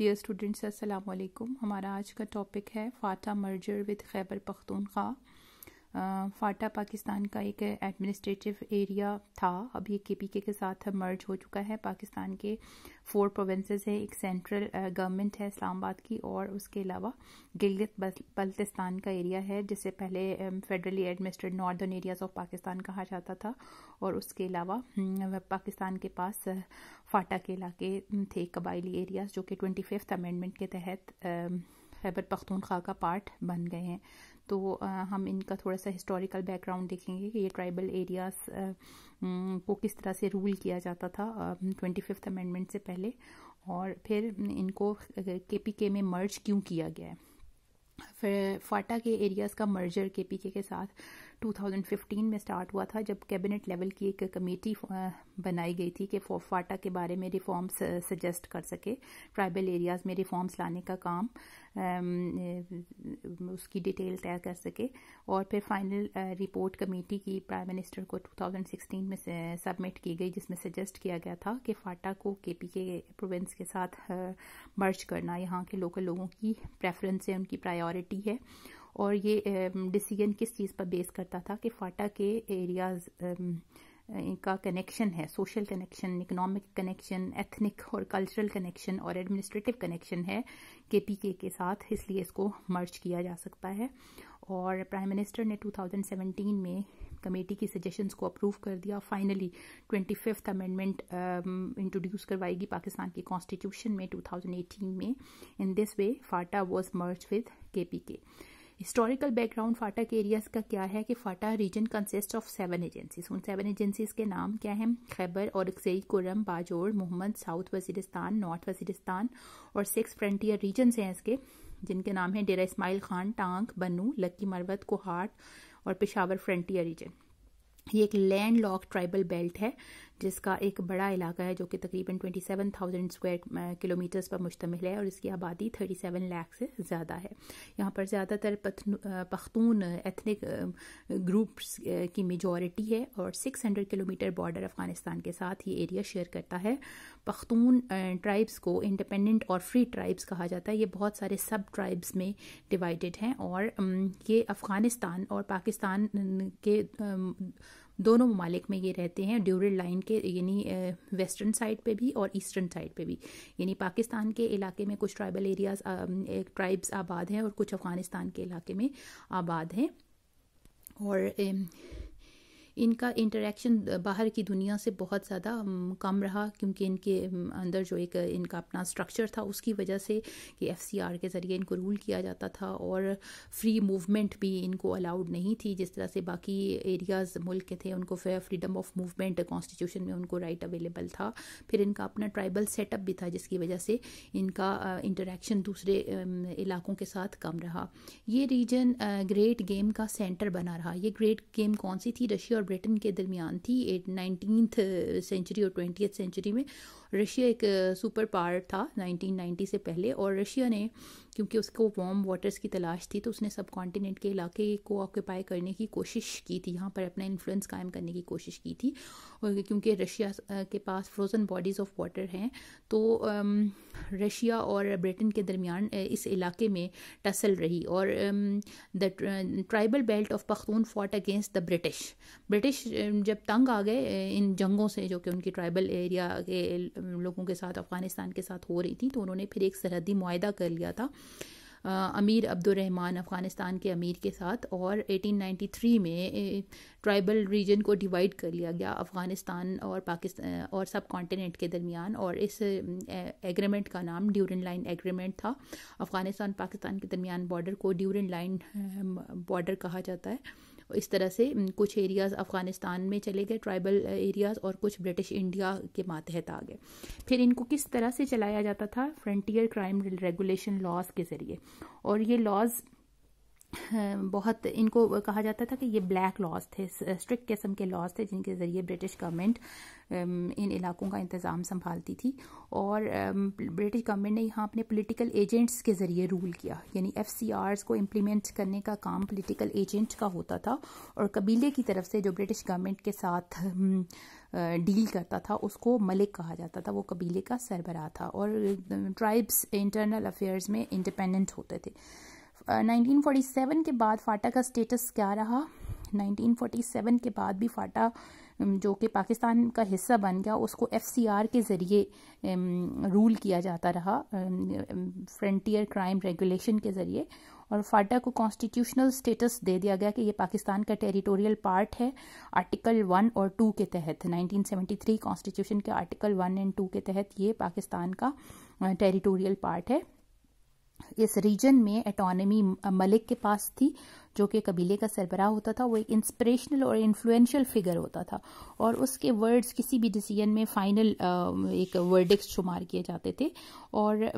dear students अस्सलाम वालेकुम हमारा आज का टॉपिक है फाटा मर्जर विद खैबर पख्तूनख्वा फाटा पाकिस्तान का एक एडमिनिस्ट्रेटिव एरिया था अब ये केपीके के साथ मर्ज हो चुका है पाकिस्तान के फोर प्रोविंसेस हैं एक सेंट्रल गवर्नमेंट है इस्लामाबाद की और उसके अलावा गिलगित बल्तिस्तान का एरिया है जिसे पहले federally administrate northern areas of Pakistan कहा जाता था और उसके अलावा हम्म, पाकिस्तान के पास फाटा के इलाके थे कबायली एरियाज जो कि ट्वेंटी फिफ्थ अमेंडमेंट के तहत खैबर पख्तूनख्वा का पार्ट बन गए हैं तो आ, हम इनका थोड़ा सा हिस्टोरिकल बैकग्राउंड देखेंगे कि ये ट्राइबल एरियाज़ को किस तरह से रूल किया जाता था ट्वेंटी फिफ्थ अमेंडमेंट से पहले और फिर इनको के पी के में मर्ज क्यों किया गया है फिर फाटा के एरियाज़ का मर्जर के पी के के साथ 2015 में स्टार्ट हुआ था जब कैबिनेट लेवल की एक कमेटी बनाई गई थी कि फाटा के बारे में रिफॉर्म्स सजेस्ट कर सके ट्राइबल एरियाज़ में रिफॉर्म्स लाने का काम उसकी डिटेल तय कर सके और फिर फाइनल रिपोर्ट कमेटी की प्राइम मिनिस्टर को 2016 में सबमिट की गई जिसमें सजेस्ट किया गया था कि फाटा को के पी के प्रोविंस के साथ मर्ज करना यहाँ के लोकल लोगों की प्रेफरेंस है उनकी प्रायोरिटी टी है और ये डिसीजन किस चीज़ पर बेस करता था कि फाटा के एरियाज का कनेक्शन है social connection economic connection ethnic और कल्चरल कनेक्शन और एडमिनिस्ट्रेटिव कनेक्शन है के के साथ इसलिए इसको मर्ज किया जा सकता है और प्राइम मिनिस्टर ने 2017 में कमेटी की सजेशंस को अप्रूव कर दिया finally twenty fifth amendment introduce करवाएगी पाकिस्तान के कॉन्स्टिट्यूशन में 2018 में in this way FATA was merge with KPK historical background FATA के एरियाज का क्या है कि FATA region consist of seven agencies उन सेवन एजेंसीज के नाम क्या हैं Khyber Orakzai Kurram Bajaur Mohmand south Waziristan north Waziristan और सिक्स फ्रंटियर रीजन हैं इसके जिनके नाम हैं डेरा इसमाइल खान टांग बनू लक्की मरवत कोहाट और पिशावर फ्रंटियर रीजन ये एक लैंड लॉक ट्राइबल बेल्ट है जिसका एक बड़ा इलाका है जो कि तकरीबन 27,000 स्क्वायर किलोमीटर्स पर मुश्तमिल है और इसकी आबादी 37 लाख से ज़्यादा है यहाँ पर ज़्यादातर पख्तून एथनिक ग्रुप्स की मेजॉरिटी है और 600 किलोमीटर बॉर्डर अफ़गानिस्तान के साथ ये एरिया शेयर करता है पख्तून ट्राइब्स को इंडिपेंडेंट और फ्री ट्राइब्स कहा जाता है ये बहुत सारे सब ट्राइब्स में डिवाइडेड हैं और ये अफ़गानिस्तान और पाकिस्तान के दोनों ममालिक में ये रहते हैं ड्यूरल लाइन के यानी वेस्टर्न साइड पे भी और ईस्टर्न साइड पे भी यानी पाकिस्तान के इलाके में कुछ ट्राइबल एरियाज ट्राइब्स आबाद हैं और कुछ अफ़गानिस्तान के इलाके में आबाद हैं और इनका इंटरेक्शन बाहर की दुनिया से बहुत ज़्यादा कम रहा क्योंकि इनके अंदर जो एक इनका अपना स्ट्रक्चर था उसकी वजह से कि एफ के ज़रिए इनको रूल किया जाता था और फ्री मूवमेंट भी इनको अलाउड नहीं थी जिस तरह से बाकी एरियाज़ मुल्क के थे उनको फ्रीडम ऑफ मूवमेंट कॉन्स्टिट्यूशन में उनको राइट अवेलेबल था फिर इनका अपना ट्राइबल सेटअप भी था जिसकी वजह से इनका इंटरेक्शन दूसरे इलाकों के साथ कम रहा ये रीजन ग्रेट गेम का सेंटर बना रहा ये ग्रेट गेम कौन सी थी रशिया और ब्रिटेन के दरमियान थी एट नाइनटीनथ सेंचुरी और ट्वेंटी सेंचुरी में रशिया एक सुपर पावर था 1990 से पहले और रशिया ने क्योंकि उसको वार्म वाटर्स की तलाश थी तो उसने सब कॉन्टीनेंट के इलाके को ऑक्यूपाई करने की कोशिश की थी यहाँ पर अपना इन्फ्लुएंस कायम करने की कोशिश की थी और क्योंकि रशिया के पास फ्रोज़न बॉडीज़ ऑफ वाटर हैं तो रशिया और ब्रिटेन के दरमियान इस इलाके में टसल रही और the tribal belt of Pakhtun fought against the British British जब तंग आ गए इन जंगों से जो कि उनकी ट्राइबल एरिया के लोगों के साथ अफ़गानिस्तान के साथ हो रही थी तो उन्होंने फिर एक सरहदी माहा कर लिया था अमीर अब्दुलरहमान अफ़गानिस्तान के अमीर के साथ और 1893 में ट्राइबल रीजन को डिवाइड कर लिया गया अफ़गानिस्तान और पाकिस्तान और सब कॉन्टीनेंट के दरमियान और इस एग्रीमेंट का नाम ड्यूरन लाइन एग्रीमेंट था अफ़गानिस्तान पाकिस्तान के दरमियान बॉर्डर को ड्यूरन लाइन बॉर्डर कहा जाता है इस तरह से कुछ एरियाज़ अफ़गानिस्तान में चले गए ट्राइबल एरियाज़ और कुछ ब्रिटिश इंडिया के मातहत आ गए फिर इनको किस तरह से चलाया जाता था फ्रंटियर क्राइम रेगुलेशन लॉज के ज़रिए और ये लॉज बहुत इनको कहा जाता था कि ये ब्लैक लॉज थे स्ट्रिक्ट किस्म के लॉज थे जिनके ज़रिए ब्रिटिश गवर्नमेंट इन इलाकों का इंतज़ाम संभालती थी और ब्रिटिश गवर्नमेंट ने यहाँ अपने पॉलिटिकल एजेंट्स के ज़रिए रूल किया यानी एफ को इम्प्लीमेंट करने का काम पॉलिटिकल एजेंट का होता था और कबीले की तरफ से जो ब्रिटिश गवर्नमेंट के साथ डील करता था उसको मलिक कहा जाता था वो कबीले का सरबराह था और ट्राइब्स इंटरनल अफेयर्स में इंडिपेंडेंट होते थे 1947 के बाद फाटा का स्टेटस क्या रहा 1947 के बाद भी फाटा जो कि पाकिस्तान का हिस्सा बन गया उसको एफ के ज़रिए रूल किया जाता रहा फ्रंटियर क्राइम रेगुलेशन के ज़रिए और फाटा को कॉन्स्टिट्यूशनल स्टेटस दे दिया गया कि ये पाकिस्तान का टेरिटोरियल पार्ट है आर्टिकल वन और टू के तहत 1973 कॉन्स्टिट्यूशन के आर्टिकल वन एंड टू के तहत ये पाकिस्तान का टेरिटोरियल पार्ट है इस रीजन में एटोनमी मलिक के पास थी जो कि कबीले का सरबरा होता था वो एक इंस्पिरेशनल और इन्फ्लुएंशियल फिगर होता था और उसके वर्ड्स किसी भी डिसीजन में फाइनल एक वर्डिक्स शुमार किए जाते थे और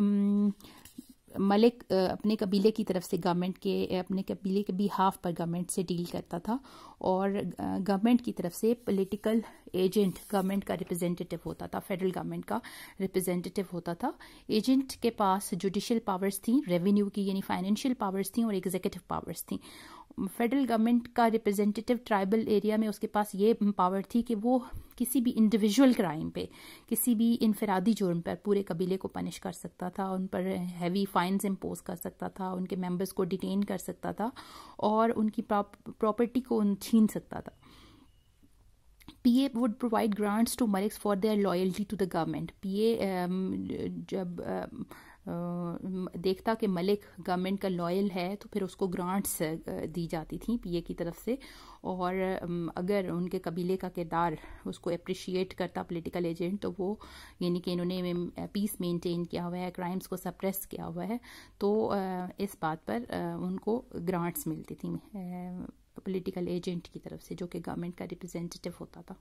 मलिक अपने कबीले की तरफ से गवर्नमेंट के अपने कबीले के बिहाफ पर गवर्नमेंट से डील करता था और गवर्नमेंट की तरफ से पॉलिटिकल एजेंट गवर्नमेंट का रिप्रेजेंटेटिव होता था फेडरल गवर्नमेंट का रिप्रेजेंटेटिव होता था एजेंट के पास जुडिशियल पावर्स थी रेवेन्यू की यानी फाइनेंशियल पावर्स थी और एग्जीक्यूटिव पावर्स थी फेडरल गवर्नमेंट का रिप्रेजेंटेटिव ट्राइबल एरिया में उसके पास ये पावर थी कि वो किसी भी इंडिविजुअल क्राइम पे किसी भी इनफरादी जुर्म पर पूरे कबीले को पनिश कर सकता था उन पर हैवी फाइन्स इम्पोज कर सकता था उनके मेंबर्स को डिटेन कर सकता था और उनकी प्रॉपर्टी को छीन सकता था a would provide grants to maliks for their loyalty to the government P A जब um, um, देखता कि मलिक गवर्नमेंट का लॉयल है तो फिर उसको ग्रांट्स uh, दी जाती थी पीए की तरफ से और um, अगर उनके कबीले का किरदार उसको अप्रिशिएट करता पॉलिटिकल एजेंट तो वो यानी कि इन्होंने पीस मेंटेन किया हुआ है क्राइम्स को सप्रेस किया हुआ है तो uh, इस बात पर uh, उनको ग्रांट्स मिलती थी पॉलिटिकल एजेंट की तरफ से जो कि गवर्नमेंट का रिप्रेजेंटेटिव होता था